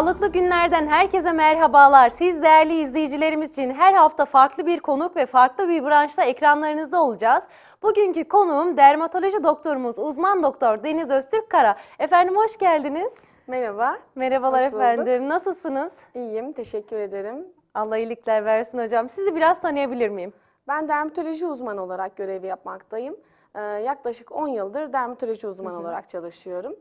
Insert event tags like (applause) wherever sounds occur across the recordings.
Sağlıklı günlerden herkese merhabalar. Siz değerli izleyicilerimiz için her hafta farklı bir konuk ve farklı bir branşta ekranlarınızda olacağız. Bugünkü konuğum dermatoloji doktorumuz uzman doktor Deniz Öztürk Kara. Efendim hoş geldiniz. Merhaba. Merhabalar efendim. Nasılsınız? İyiyim, teşekkür ederim. Allah iyilikler versin hocam. Sizi biraz tanıyabilir miyim? Ben dermatoloji uzmanı olarak görevi yapmaktayım. Ee, yaklaşık 10 yıldır dermatoloji uzmanı olarak çalışıyorum.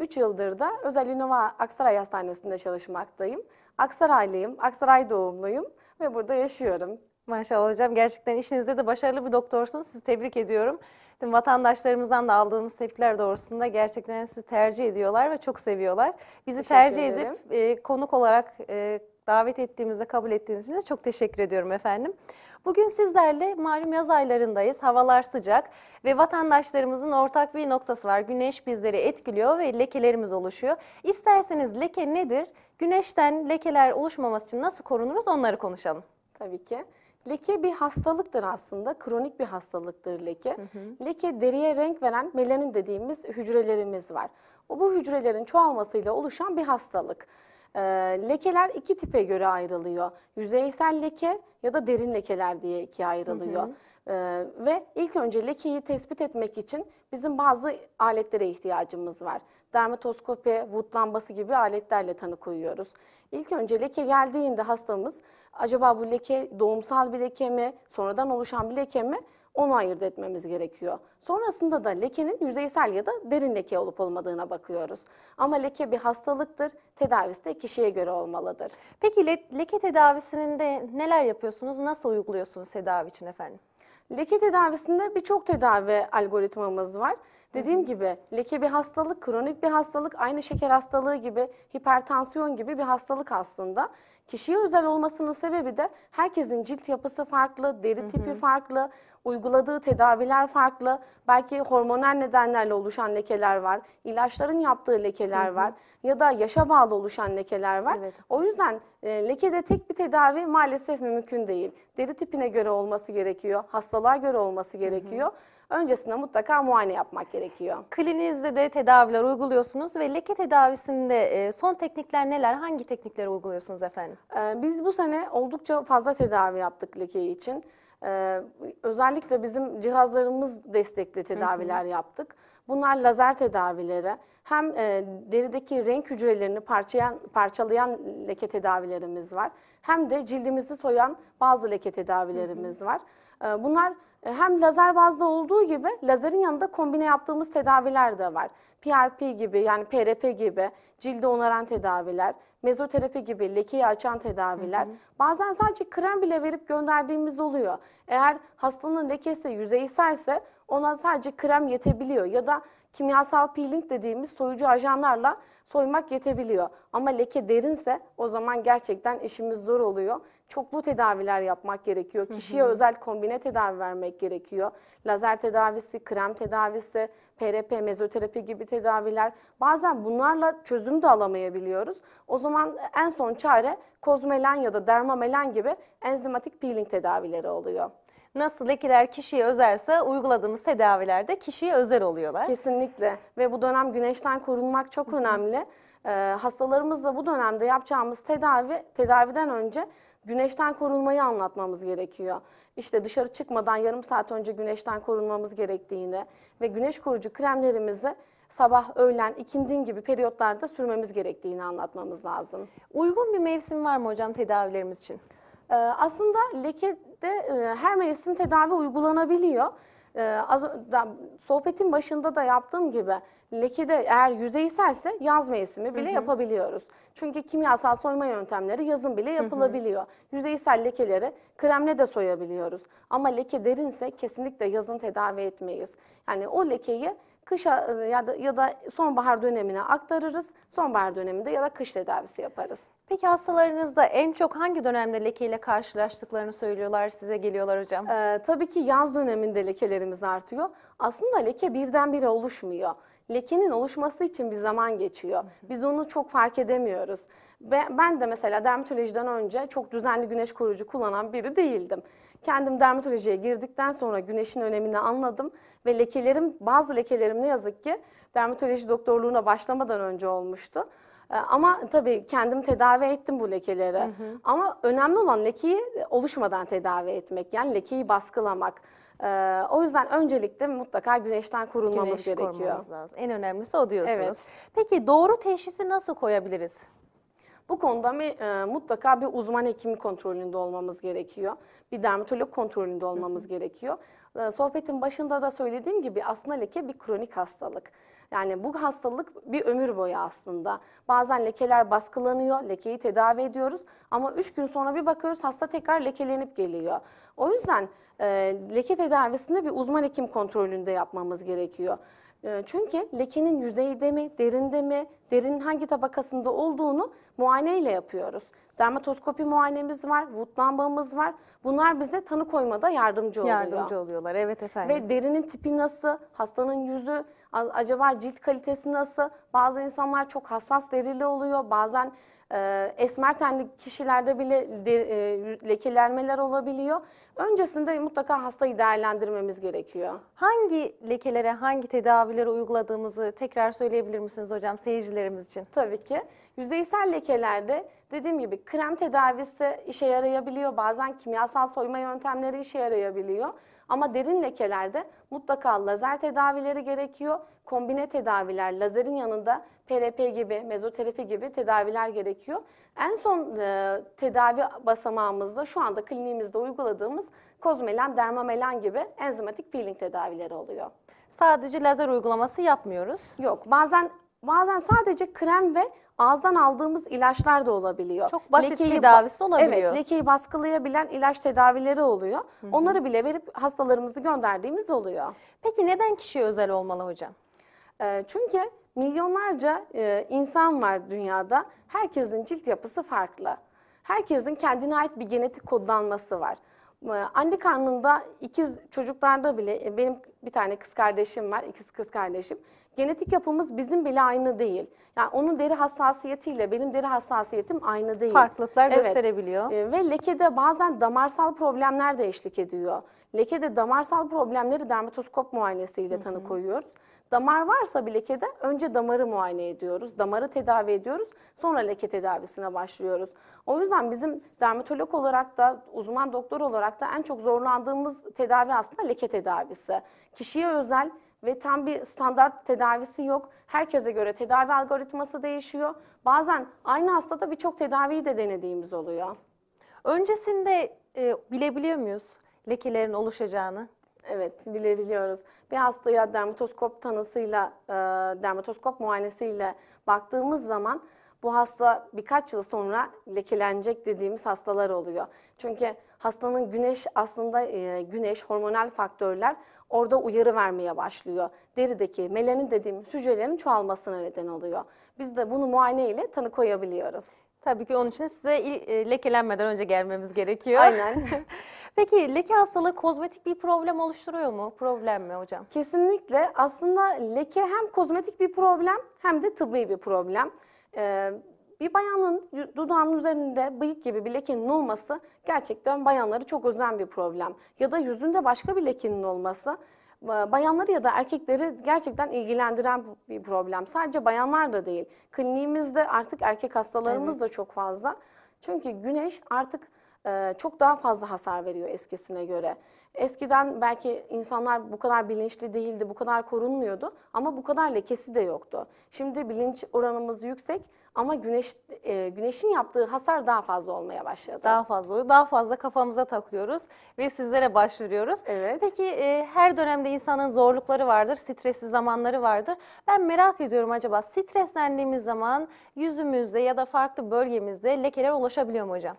3 ee, yıldır da Özel Ünova Aksaray Hastanesi'nde çalışmaktayım. Aksaraylıyım, Aksaray doğumluyum ve burada yaşıyorum. Maşallah hocam gerçekten işinizde de başarılı bir doktorsunuz. Sizi tebrik ediyorum. Tüm vatandaşlarımızdan da aldığımız tepkiler doğrusunda gerçekten sizi tercih ediyorlar ve çok seviyorlar. Bizi teşekkür tercih ederim. edip e, konuk olarak e, davet ettiğimizde kabul ettiğiniz için de çok teşekkür ediyorum efendim. Bugün sizlerle malum yaz aylarındayız, havalar sıcak ve vatandaşlarımızın ortak bir noktası var. Güneş bizleri etkiliyor ve lekelerimiz oluşuyor. İsterseniz leke nedir? Güneşten lekeler oluşmaması için nasıl korunuruz onları konuşalım. Tabii ki. Leke bir hastalıktır aslında. Kronik bir hastalıktır leke. Hı hı. Leke deriye renk veren melanin dediğimiz hücrelerimiz var. O bu hücrelerin çoğalmasıyla oluşan bir hastalık. E, lekeler iki tipe göre ayrılıyor. Yüzeysel leke ya da derin lekeler diye ikiye ayrılıyor. Hı hı. Ee, ve ilk önce lekeyi tespit etmek için bizim bazı aletlere ihtiyacımız var. Dermatoskopi, Wood lambası gibi aletlerle tanı koyuyoruz. İlk önce leke geldiğinde hastamız acaba bu leke doğumsal bir leke mi, sonradan oluşan bir leke mi? Onu ayırt etmemiz gerekiyor. Sonrasında da lekenin yüzeysel ya da derin leke olup olmadığına bakıyoruz. Ama leke bir hastalıktır. Tedavisi de kişiye göre olmalıdır. Peki le leke tedavisinin de neler yapıyorsunuz? Nasıl uyguluyorsunuz tedavi için efendim? Leke tedavisinde birçok tedavi algoritmamız var. Dediğim gibi leke bir hastalık, kronik bir hastalık, aynı şeker hastalığı gibi, hipertansiyon gibi bir hastalık aslında. Kişiye özel olmasının sebebi de herkesin cilt yapısı farklı, deri tipi farklı, uyguladığı tedaviler farklı. Belki hormonal nedenlerle oluşan lekeler var. ilaçların yaptığı lekeler hı hı. var. Ya da yaşa bağlı oluşan lekeler var. Evet. O yüzden e, lekede tek bir tedavi maalesef mümkün değil. Deri tipine göre olması gerekiyor. Hastalığa göre olması gerekiyor. Hı hı. Öncesinde mutlaka muayene yapmak gerekiyor. Kliniğinizde de tedaviler uyguluyorsunuz ve leke tedavisinde e, son teknikler neler? Hangi teknikleri uyguluyorsunuz efendim? E, biz bu sene oldukça fazla tedavi yaptık lekeyi için. Ee, özellikle bizim cihazlarımız destekli tedaviler hı hı. yaptık. Bunlar lazer tedavileri hem e, derideki renk hücrelerini parçayan, parçalayan leke tedavilerimiz var. Hem de cildimizi soyan bazı leke tedavilerimiz hı hı. var. Ee, e, bunlar hem lazer bazlı olduğu gibi lazerin yanında kombine yaptığımız tedaviler de var. PRP gibi yani PRP gibi cilde onaran tedaviler, mezoterapi gibi lekeyi açan tedaviler. Hı hı. Bazen sadece krem bile verip gönderdiğimiz oluyor. Eğer hastanın lekesi yüzeyselse ona sadece krem yetebiliyor ya da kimyasal peeling dediğimiz soyucu ajanlarla soymak yetebiliyor. Ama leke derinse o zaman gerçekten işimiz zor oluyor çoklu tedaviler yapmak gerekiyor. Kişiye özel kombine tedavi vermek gerekiyor. Lazer tedavisi, krem tedavisi, PRP, mezoterapi gibi tedaviler. Bazen bunlarla çözüm de alamayabiliyoruz. O zaman en son çare kozmelen ya da dermamelen gibi enzimatik peeling tedavileri oluyor. Nasıl lekeler kişiye özelse uyguladığımız tedavilerde kişiye özel oluyorlar. Kesinlikle ve bu dönem güneşten korunmak çok önemli. Hı hı e, hastalarımızla bu dönemde yapacağımız tedavi tedaviden önce güneşten korunmayı anlatmamız gerekiyor. İşte dışarı çıkmadan yarım saat önce güneşten korunmamız gerektiğini ve güneş koruyucu kremlerimizi sabah, öğlen, ikindin gibi periyotlarda sürmemiz gerektiğini anlatmamız lazım. Uygun bir mevsim var mı hocam tedavilerimiz için? Ee, aslında leke de e, her mevsim tedavi uygulanabiliyor e, az da, sohbetin başında da yaptığım gibi lekede eğer yüzeyselse yaz mevsimi bile hı hı. yapabiliyoruz. Çünkü kimyasal soyma yöntemleri yazın bile yapılabiliyor. Hı hı. Yüzeysel lekeleri kremle de soyabiliyoruz. Ama leke derinse kesinlikle yazın tedavi etmeyiz. Yani o lekeyi kış e, ya da, ya da sonbahar dönemine aktarırız. Sonbahar döneminde ya da kış tedavisi yaparız. Peki hastalarınızda en çok hangi dönemde lekeyle karşılaştıklarını söylüyorlar, size geliyorlar hocam? Ee, tabii ki yaz döneminde lekelerimiz artıyor. Aslında leke birdenbire oluşmuyor lekenin oluşması için bir zaman geçiyor. Biz onu çok fark edemiyoruz. Ve ben de mesela dermatolojiden önce çok düzenli güneş koruyucu kullanan biri değildim. Kendim dermatolojiye girdikten sonra güneşin önemini anladım ve lekelerim, bazı lekelerim ne yazık ki dermatoloji doktorluğuna başlamadan önce olmuştu. Ee, ama tabii kendim tedavi ettim bu lekeleri. Hı hı. Ama önemli olan lekeyi oluşmadan tedavi etmek. Yani lekeyi baskılamak. Ee, o yüzden öncelikle mutlaka güneşten korunmamız Güneş gerekiyor. lazım. En önemlisi o diyorsunuz. Evet. Peki doğru teşhisi nasıl koyabiliriz? Bu konuda mi, e, mutlaka bir uzman hekimin kontrolünde olmamız gerekiyor. Bir dermatolog kontrolünde olmamız gerekiyor. Ee, sohbetin başında da söylediğim gibi aslında leke bir kronik hastalık. Yani bu hastalık bir ömür boyu aslında. Bazen lekeler baskılanıyor, lekeyi tedavi ediyoruz ama 3 gün sonra bir bakıyoruz hasta tekrar lekelenip geliyor. O yüzden e, leke tedavisini bir uzman hekim kontrolünde yapmamız gerekiyor. E, çünkü lekenin yüzeyde mi, derinde mi, derinin hangi tabakasında olduğunu muayene ile yapıyoruz dermatoskopi muayenemiz var, vutlanmamız var. Bunlar bize tanı koymada yardımcı oluyor. Yardımcı oluyorlar evet efendim. Ve derinin tipi nasıl, hastanın yüzü, acaba cilt kalitesi nasıl? Bazı insanlar çok hassas derili oluyor, bazen e, esmer tenli kişilerde bile de, e, lekelenmeler olabiliyor. Öncesinde mutlaka hastayı değerlendirmemiz gerekiyor. Hangi lekelere, hangi tedavilere uyguladığımızı tekrar söyleyebilir misiniz hocam seyircilerimiz için? Tabii ki. Yüzeysel lekelerde Dediğim gibi krem tedavisi işe yarayabiliyor. Bazen kimyasal soyma yöntemleri işe yarayabiliyor. Ama derin lekelerde mutlaka lazer tedavileri gerekiyor. Kombine tedaviler, lazerin yanında PRP gibi, mezoterapi gibi tedaviler gerekiyor. En son e, tedavi basamağımızda şu anda kliniğimizde uyguladığımız kozmelen, dermamelan gibi enzimatik peeling tedavileri oluyor. Sadece lazer uygulaması yapmıyoruz. Yok bazen bazen sadece krem ve ağızdan aldığımız ilaçlar da olabiliyor. Çok basit lekeyi, tedavisi olabiliyor. Evet, lekeyi baskılayabilen ilaç tedavileri oluyor. Hı hı. Onları bile verip hastalarımızı gönderdiğimiz oluyor. Peki neden kişiye özel olmalı hocam? Ee, çünkü milyonlarca e, insan var dünyada. Herkesin cilt yapısı farklı. Herkesin kendine ait bir genetik kodlanması var. Ee, anne karnında ikiz çocuklarda bile e, benim bir tane kız kardeşim var, ikiz kız kardeşim. Genetik yapımız bizim bile aynı değil. Yani onun deri hassasiyetiyle benim deri hassasiyetim aynı değil. Farklılıklar evet. gösterebiliyor. E, ve lekede bazen damarsal problemler de eşlik ediyor. Lekede damarsal problemleri dermatoskop muayenesiyle tanı koyuyoruz. Damar varsa bir lekede önce damarı muayene ediyoruz. Damarı tedavi ediyoruz. Sonra leke tedavisine başlıyoruz. O yüzden bizim dermatolog olarak da uzman doktor olarak da en çok zorlandığımız tedavi aslında leke tedavisi. Kişiye özel ve tam bir standart tedavisi yok. Herkese göre tedavi algoritması değişiyor. Bazen aynı hastada birçok tedaviyi de denediğimiz oluyor. Öncesinde e, bilebiliyor muyuz lekelerin oluşacağını? Evet bilebiliyoruz. Bir hastaya dermatoskop tanısıyla, e, dermatoskop muayenesiyle baktığımız zaman bu hasta birkaç yıl sonra lekelenecek dediğimiz hastalar oluyor. Çünkü Hastanın güneş aslında e, güneş, hormonal faktörler orada uyarı vermeye başlıyor. Derideki melanin dediğimiz hücrelerin çoğalmasına neden oluyor. Biz de bunu muayene ile tanı koyabiliyoruz. Tabii ki onun için size e, lekelenmeden önce gelmemiz gerekiyor. Aynen. (laughs) Peki leke hastalığı kozmetik bir problem oluşturuyor mu? Problem mi hocam? Kesinlikle. Aslında leke hem kozmetik bir problem hem de tıbbi bir problem. Ee, bir bayanın dudağının üzerinde bıyık gibi bir lekenin olması gerçekten bayanları çok özen bir problem. Ya da yüzünde başka bir lekenin olması bayanları ya da erkekleri gerçekten ilgilendiren bir problem. Sadece bayanlar da değil. Kliniğimizde artık erkek hastalarımız evet. da çok fazla. Çünkü güneş artık çok daha fazla hasar veriyor eskisine göre. Eskiden belki insanlar bu kadar bilinçli değildi, bu kadar korunmuyordu ama bu kadar lekesi de yoktu. Şimdi bilinç oranımız yüksek ama güneş e, güneşin yaptığı hasar daha fazla olmaya başladı. Daha fazla oluyor. Daha fazla kafamıza takıyoruz ve sizlere başvuruyoruz. Evet. Peki e, her dönemde insanın zorlukları vardır, stresli zamanları vardır. Ben merak ediyorum acaba streslendiğimiz zaman yüzümüzde ya da farklı bölgemizde lekeler ulaşabiliyor mu hocam?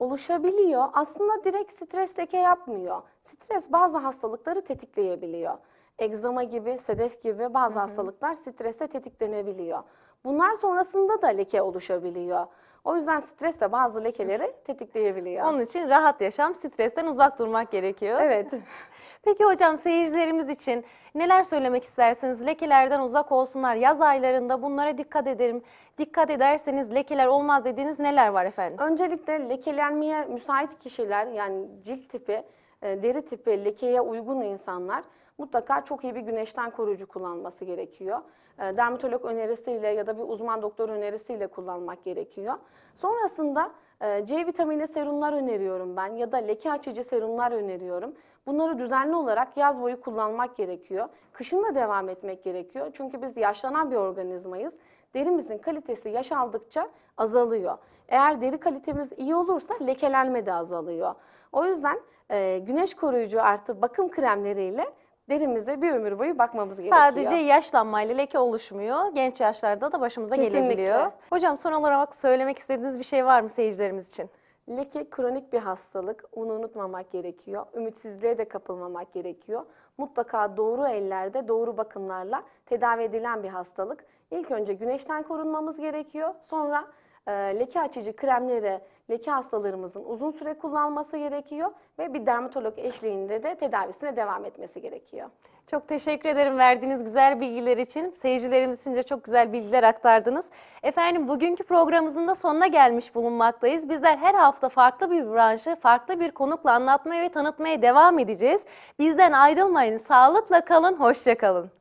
oluşabiliyor. Aslında direkt stres leke yapmıyor. Stres bazı hastalıkları tetikleyebiliyor. Egzama gibi, sedef gibi bazı Hı -hı. hastalıklar strese tetiklenebiliyor. Bunlar sonrasında da leke oluşabiliyor. O yüzden stres de bazı lekeleri tetikleyebiliyor. Onun için rahat yaşam, stresten uzak durmak gerekiyor. Evet. (laughs) Peki hocam seyircilerimiz için neler söylemek istersiniz? Lekelerden uzak olsunlar. Yaz aylarında bunlara dikkat edelim. Dikkat ederseniz lekeler olmaz dediğiniz neler var efendim? Öncelikle lekelenmeye müsait kişiler yani cilt tipi, e, deri tipi, lekeye uygun insanlar mutlaka çok iyi bir güneşten koruyucu kullanılması gerekiyor. Ee, dermatolog önerisiyle ya da bir uzman doktor önerisiyle kullanmak gerekiyor. Sonrasında e, C vitamini serumlar öneriyorum ben ya da leke açıcı serumlar öneriyorum. Bunları düzenli olarak yaz boyu kullanmak gerekiyor. Kışın da devam etmek gerekiyor. Çünkü biz yaşlanan bir organizmayız. Derimizin kalitesi yaş aldıkça azalıyor. Eğer deri kalitemiz iyi olursa lekelenme de azalıyor. O yüzden e, güneş koruyucu artı bakım kremleriyle derimize bir ömür boyu bakmamız gerekiyor. Sadece yaşlanmayla leke oluşmuyor. Genç yaşlarda da başımıza Kesinlikle. gelebiliyor. Hocam son olarak söylemek istediğiniz bir şey var mı seyircilerimiz için? Leke kronik bir hastalık. Onu unutmamak gerekiyor. Ümitsizliğe de kapılmamak gerekiyor. Mutlaka doğru ellerde, doğru bakımlarla tedavi edilen bir hastalık. İlk önce güneşten korunmamız gerekiyor. Sonra e, leke açıcı kremleri leke hastalarımızın uzun süre kullanması gerekiyor ve bir dermatolog eşliğinde de tedavisine devam etmesi gerekiyor. Çok teşekkür ederim verdiğiniz güzel bilgiler için. Seyircilerimiz için de çok güzel bilgiler aktardınız. Efendim bugünkü programımızın da sonuna gelmiş bulunmaktayız. Bizler her hafta farklı bir branşı, farklı bir konukla anlatmaya ve tanıtmaya devam edeceğiz. Bizden ayrılmayın, sağlıkla kalın, hoşçakalın.